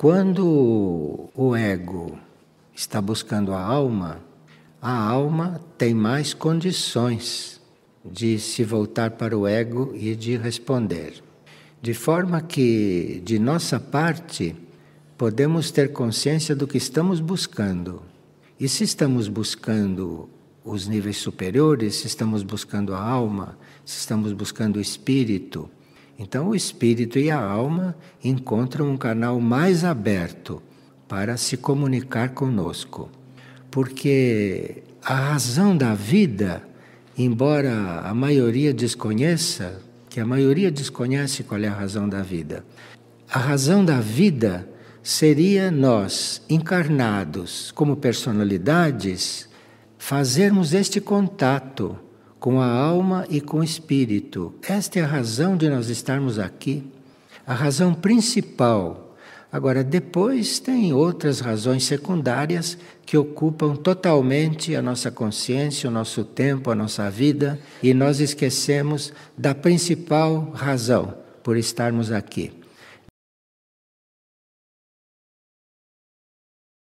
Quando o ego está buscando a alma, a alma tem mais condições de se voltar para o ego e de responder. De forma que, de nossa parte, podemos ter consciência do que estamos buscando. E se estamos buscando os níveis superiores, se estamos buscando a alma, se estamos buscando o espírito, então, o espírito e a alma encontram um canal mais aberto para se comunicar conosco. Porque a razão da vida, embora a maioria desconheça, que a maioria desconhece qual é a razão da vida, a razão da vida seria nós, encarnados como personalidades, fazermos este contato com a alma e com o espírito. Esta é a razão de nós estarmos aqui, a razão principal. Agora, depois tem outras razões secundárias que ocupam totalmente a nossa consciência, o nosso tempo, a nossa vida, e nós esquecemos da principal razão por estarmos aqui.